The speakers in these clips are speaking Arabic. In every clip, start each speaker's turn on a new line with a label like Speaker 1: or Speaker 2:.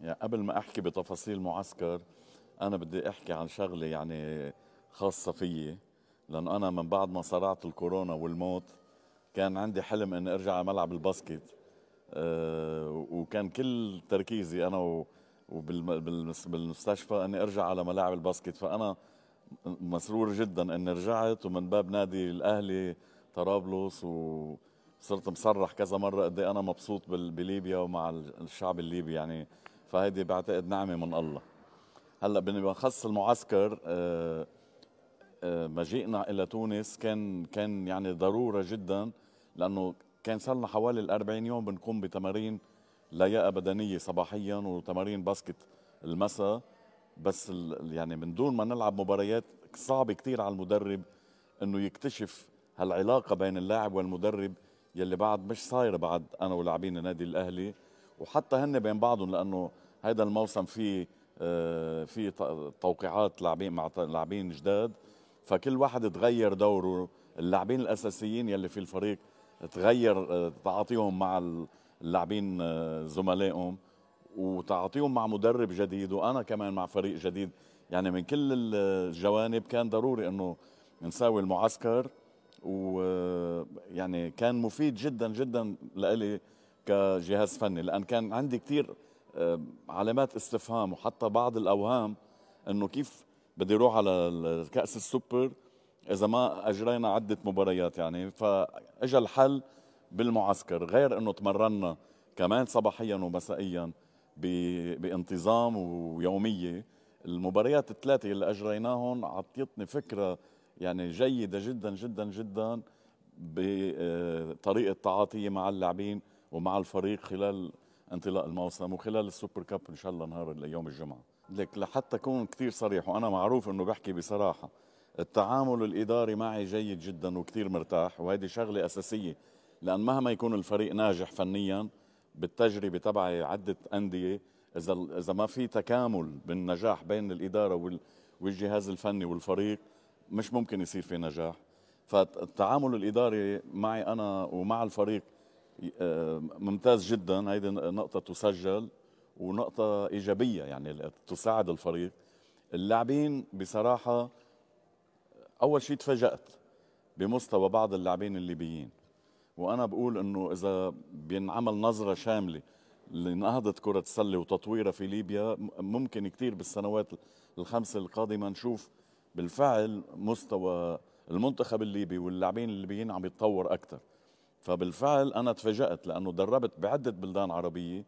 Speaker 1: يعني قبل ما احكي بتفاصيل معسكر انا بدي احكي عن شغله يعني خاصه فيي لانه انا من بعد ما صرعت الكورونا والموت كان عندي حلم اني ارجع على ملعب الباسكت أه وكان كل تركيزي انا وبالمستشفى اني ارجع على ملاعب الباسكت فانا مسرور جدا اني رجعت ومن باب نادي الاهلي طرابلس وصرت مصرح كذا مره قد إيه انا مبسوط بليبيا ومع الشعب الليبي يعني فهيدي بعتقد نعمه من الله هلا بخص المعسكر آه، آه، مجيئنا الى تونس كان كان يعني ضروره جدا لانه كان صار لنا حوالي ال 40 يوم بنقوم بتمارين لياقه بدنيه صباحيا وتمارين باسكت المساء بس يعني من دون ما نلعب مباريات صعب كثير على المدرب انه يكتشف هالعلاقه بين اللاعب والمدرب يلي بعد مش صايره بعد انا ولاعبين النادي الاهلي وحتى هن بين بعضهم لانه هذا الموسم في آه، في توقيعات لاعبين مع لاعبين جداد فكل واحد تغير دوره اللاعبين الاساسيين يلي في الفريق تغير آه، تعاطيهم مع اللاعبين آه، زملائهم وتعاطيهم مع مدرب جديد وانا كمان مع فريق جديد يعني من كل الجوانب كان ضروري انه نساوي المعسكر ويعني كان مفيد جدا جدا لإلي كجهاز فني لان كان عندي كثير علامات استفهام وحتى بعض الاوهام انه كيف بدي اروح على كاس السوبر اذا ما اجرينا عده مباريات يعني فاجى الحل بالمعسكر غير انه تمرنا كمان صباحيا ومسائيا بانتظام ويوميه المباريات الثلاثه اللي اجريناهم عطيتني فكره يعني جيده جدا جدا جدا بطريقه آه، تعاطيي مع اللاعبين ومع الفريق خلال انطلاق الموسم وخلال السوبر كاب ان شاء الله نهار يوم الجمعه لك لحتى اكون كثير صريح وانا معروف انه بحكي بصراحه التعامل الاداري معي جيد جدا وكثير مرتاح وهذه شغله اساسيه لان مهما يكون الفريق ناجح فنيا بالتجربه تبعي عده انديه اذا اذا ما في تكامل بالنجاح بين الاداره والجهاز الفني والفريق مش ممكن يصير في نجاح فالتعامل الاداري معي انا ومع الفريق ممتاز جدا هيدي نقطة تسجل ونقطة إيجابية يعني تساعد الفريق اللاعبين بصراحة أول شيء تفاجأت بمستوى بعض اللاعبين الليبيين وأنا بقول أنه إذا بينعمل نظرة شاملة لنهضة كرة السلة وتطويرها في ليبيا ممكن كثير بالسنوات الخمسة القادمة نشوف بالفعل مستوى المنتخب الليبي واللاعبين الليبيين عم يتطور أكثر فبالفعل انا تفاجات لانه دربت بعده بلدان عربيه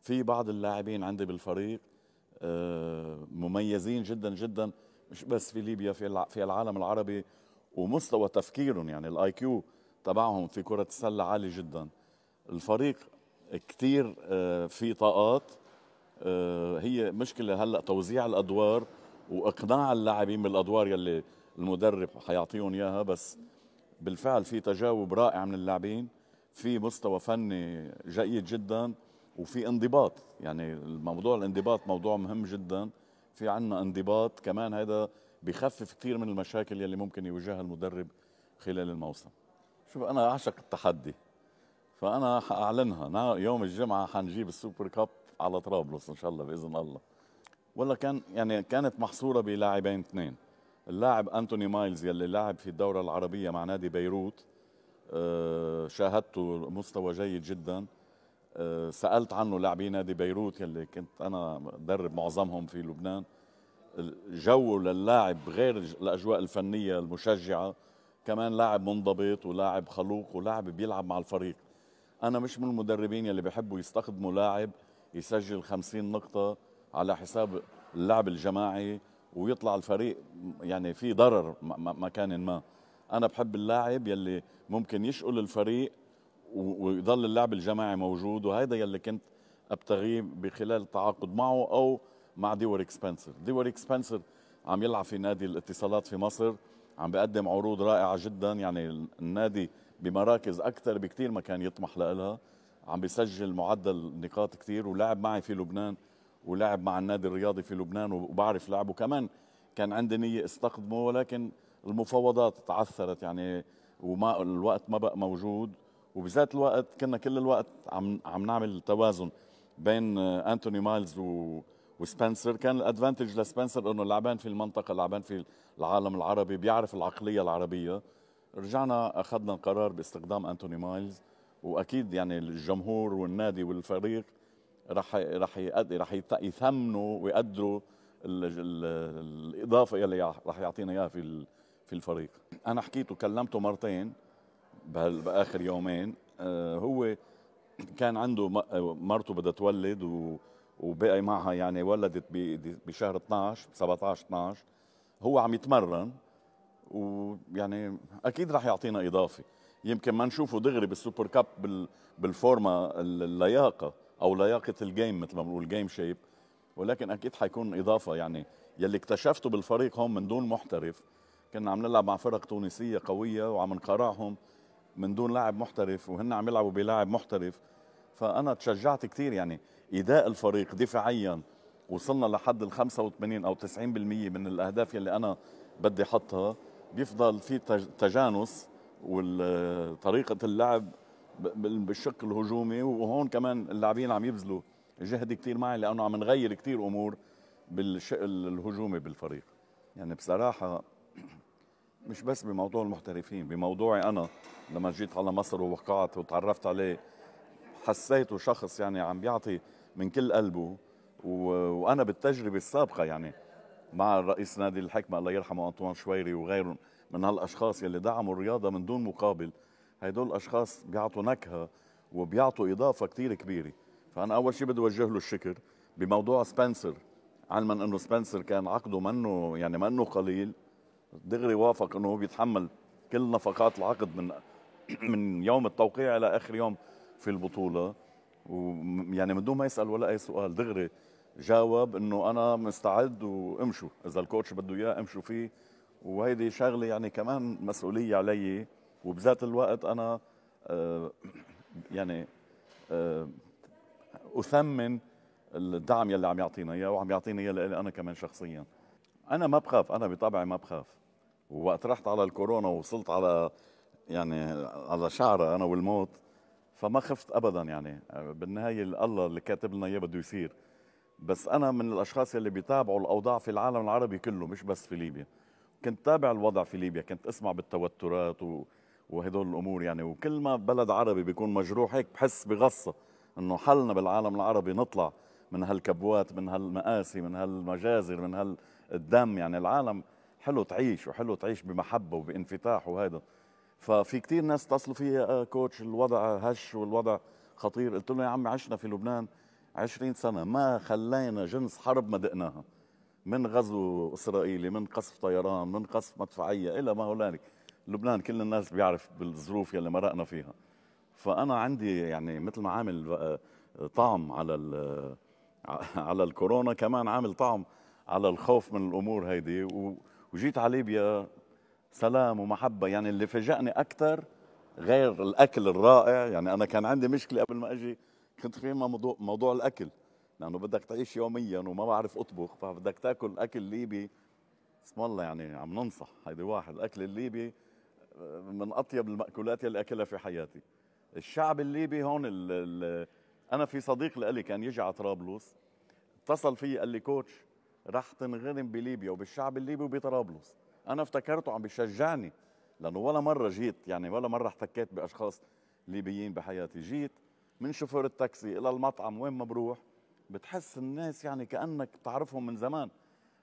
Speaker 1: في بعض اللاعبين عندي بالفريق آه، مميزين جدا جدا مش بس في ليبيا في في العالم العربي ومستوى تفكيرهم يعني الاي كيو تبعهم في كره السله عالي جدا الفريق كثير آه، في طاقات آه، هي مشكله هلا توزيع الادوار واقناع اللاعبين بالادوار يلي المدرب حيعطيهم اياها بس بالفعل في تجاوب رائع من اللاعبين في مستوى فني جيد جدا وفي انضباط يعني الموضوع الانضباط موضوع مهم جدا في عنا انضباط كمان هذا بخفف كثير من المشاكل يلي ممكن يواجهها المدرب خلال الموسم شوف انا اعشق التحدي فانا حاعلنها يوم الجمعه حنجيب السوبر كاب على طرابلس ان شاء الله باذن الله ولا كان يعني كانت محصوره بلاعبين اثنين اللاعب أنتوني مايلز يلي لعب في الدورة العربية مع نادي بيروت آه، شاهدته مستوى جيد جدا آه، سألت عنه لاعبي نادي بيروت يلي كنت أنا بدرب معظمهم في لبنان جو للاعب غير الأجواء الفنية المشجعة كمان لاعب منضبط ولاعب خلوق ولاعب بيلعب مع الفريق أنا مش من المدربين يلي بحبوا يستخدموا لاعب يسجل 50 نقطة على حساب اللعب الجماعي ويطلع الفريق يعني في ضرر مكان ما انا بحب اللاعب يلي ممكن يشقل الفريق ويضل اللعب الجماعي موجود وهذا يلي كنت ابتغيه بخلال التعاقد معه او مع ديور اكسبنسر ديور اكسبنسر عم يلعب في نادي الاتصالات في مصر عم بقدم عروض رائعه جدا يعني النادي بمراكز اكثر بكثير ما كان يطمح لها عم بيسجل معدل نقاط كثير ولعب معي في لبنان ولعب مع النادي الرياضي في لبنان وبعرف لعبه كمان كان عندي نيه استقدمه ولكن المفاوضات تعثرت يعني وما الوقت ما بقى موجود وبذات الوقت كنا كل الوقت عم عم نعمل توازن بين انتوني مايلز و وسبنسر كان الادفانتج لسبنسر انه لعبان في المنطقه لعبان في العالم العربي بيعرف العقليه العربيه رجعنا اخذنا القرار باستخدام انتوني مايلز واكيد يعني الجمهور والنادي والفريق رح رح رح يثمنوا ويقدروا الاضافه اللي رح يعطينا اياها في في الفريق انا حكيت وكلمته مرتين باخر يومين آه، هو كان عنده مرته بدها تولد وبقي معها يعني ولدت بشهر 12 17 12 هو عم يتمرن ويعني اكيد رح يعطينا اضافه يمكن ما نشوفه دغري بالسوبر كاب بالفورما اللياقه او لياقه الجيم مثل ما بنقول جيم شيب ولكن اكيد حيكون اضافه يعني يلي اكتشفته بالفريق هون من دون محترف كنا عم نلعب مع فرق تونسيه قويه وعم نقارعهم من دون لاعب محترف وهن عم يلعبوا بلاعب محترف فانا تشجعت كثير يعني ايداء الفريق دفاعيا وصلنا لحد ال 85 او 90% من الاهداف يلي انا بدي احطها بيفضل في تجانس وطريقه اللعب بالشق الهجومي وهون كمان اللاعبين عم يبذلوا جهد كثير معي لانه عم نغير كثير امور بالشق الهجومي بالفريق يعني بصراحه مش بس بموضوع المحترفين بموضوعي انا لما جيت على مصر ووقعت وتعرفت عليه حسيته شخص يعني عم بيعطي من كل قلبه وانا بالتجربه السابقه يعني مع رئيس نادي الحكمه الله يرحمه انطوان شويري وغيرهم من هالاشخاص يلي دعموا الرياضه من دون مقابل هدول الاشخاص بيعطوا نكهه وبيعطوا اضافه كثير كبيره فانا اول شيء بدي اوجه له الشكر بموضوع سبنسر علما انه سبنسر كان عقده منه يعني منه قليل دغري وافق انه هو بيتحمل كل نفقات العقد من من يوم التوقيع الى اخر يوم في البطوله ويعني من دون ما يسال ولا اي سؤال دغري جاوب انه انا مستعد وامشوا اذا الكوتش بده اياه امشوا فيه وهيدي شغله يعني كمان مسؤوليه علي وبذات الوقت انا آه، يعني آه، اثمن الدعم يلي عم يعطينا اياه وعم يعطينا اياه لي انا كمان شخصيا انا ما بخاف انا بطبعي ما بخاف ووقت رحت على الكورونا ووصلت على يعني على شعره انا والموت فما خفت ابدا يعني بالنهايه الله اللي كاتب لنا اياه بده يصير بس انا من الاشخاص اللي بيتابعوا الاوضاع في العالم العربي كله مش بس في ليبيا كنت تابع الوضع في ليبيا كنت اسمع بالتوترات و... وهدول الامور يعني وكل ما بلد عربي بيكون مجروح هيك بحس بغصه انه حلنا بالعالم العربي نطلع من هالكبوات من هالمآسي من هالمجازر من هالدم يعني العالم حلو تعيش وحلو تعيش بمحبه وبانفتاح وهذا ففي كثير ناس اتصلوا في كوتش الوضع هش والوضع خطير قلت له يا عمي عشنا في لبنان 20 سنه ما خلينا جنس حرب ما دقناها من غزو اسرائيلي من قصف طيران من قصف مدفعيه الى ما هنالك لبنان كل الناس بيعرف بالظروف يلي مرقنا فيها فانا عندي يعني مثل ما عامل آه، طعم على آه، على الكورونا كمان عامل طعم على الخوف من الامور هيدي وجيت على ليبيا سلام ومحبه يعني اللي فاجئني اكثر غير الاكل الرائع يعني انا كان عندي مشكله قبل ما اجي كنت في موضوع موضوع الاكل لانه بدك تعيش يوميا وما بعرف اطبخ فبدك تاكل اكل ليبي اسم الله يعني عم ننصح هيدي واحد الاكل الليبي من اطيب الماكولات يلي اكلها في حياتي الشعب الليبي هون ال ال انا في صديق لإلي كان يجي على طرابلس اتصل فيي قال لي كوتش رح تنغرم بليبيا وبالشعب الليبي وبطرابلس انا افتكرته عم بيشجعني لانه ولا مره جيت يعني ولا مره احتكيت باشخاص ليبيين بحياتي جيت من شوفور التاكسي الى المطعم وين ما بروح بتحس الناس يعني كانك بتعرفهم من زمان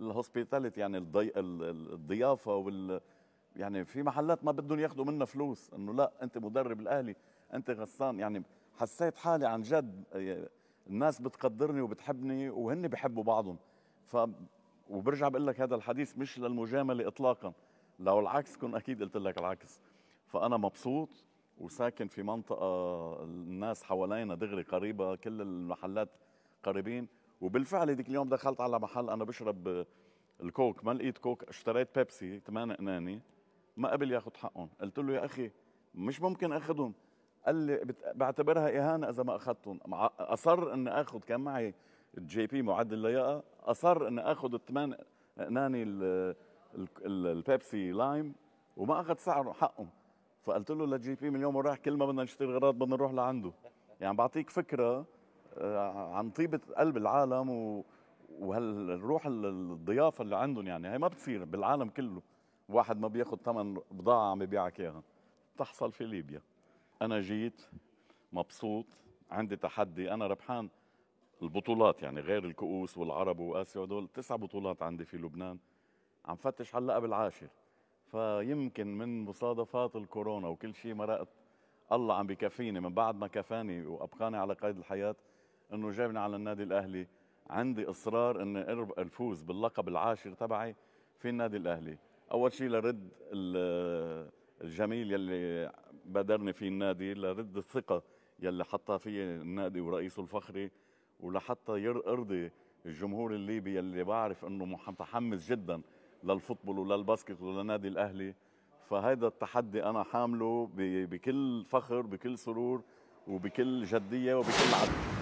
Speaker 1: الهوسبيتاليتي يعني الضي... الضيافه وال يعني في محلات ما بدهم ياخذوا منا فلوس انه لا انت مدرب الاهلي انت غسان يعني حسيت حالي عن جد الناس بتقدرني وبتحبني وهن بحبوا بعضهم ف وبرجع بقول لك هذا الحديث مش للمجامله اطلاقا لو العكس كن اكيد قلت لك العكس فانا مبسوط وساكن في منطقه الناس حوالينا دغري قريبه كل المحلات قريبين وبالفعل هذيك اليوم دخلت على محل انا بشرب الكوك ما لقيت كوك اشتريت بيبسي 8 اناني ما قبل ياخذ حقهم قلت له يا اخي مش ممكن اخذهم قال لي بعتبرها اهانه اذا ما اخذتهم اصر اني اخذ كان معي جي بي معدل لياقه اصر اني اخذ الثمان ناني البيبسي لايم وما اخذ سعره حقهم فقلت له لجي بي من يوم ورايح كل ما بدنا نشتري غراض بدنا نروح لعنده يعني بعطيك فكره آه، عن طيبه قلب العالم وهالروح الضيافه اللي عندهم يعني هي ما بتصير بالعالم كله واحد ما بياخذ ثمن بضاعه عم بيبيعك اياها بتحصل في ليبيا انا جيت مبسوط عندي تحدي انا ربحان البطولات يعني غير الكؤوس والعرب واسيا ودول تسع بطولات عندي في لبنان عم فتش هلا بالعاشر فيمكن من مصادفات الكورونا وكل شيء مرقت الله عم بكفيني من بعد ما كفاني وابقاني على قيد الحياه انه جابني على النادي الاهلي عندي اصرار اني الفوز باللقب العاشر تبعي في النادي الاهلي اول شيء لرد الجميل يلي بادرني فيه النادي لرد الثقه يلي حطها فيه النادي ورئيسه الفخري ولحتى يرضي الجمهور الليبي يلي بعرف انه متحمس جدا للفوتبول وللباسكت وللنادي الاهلي فهذا التحدي انا حامله بكل فخر بكل سرور وبكل جديه وبكل عدل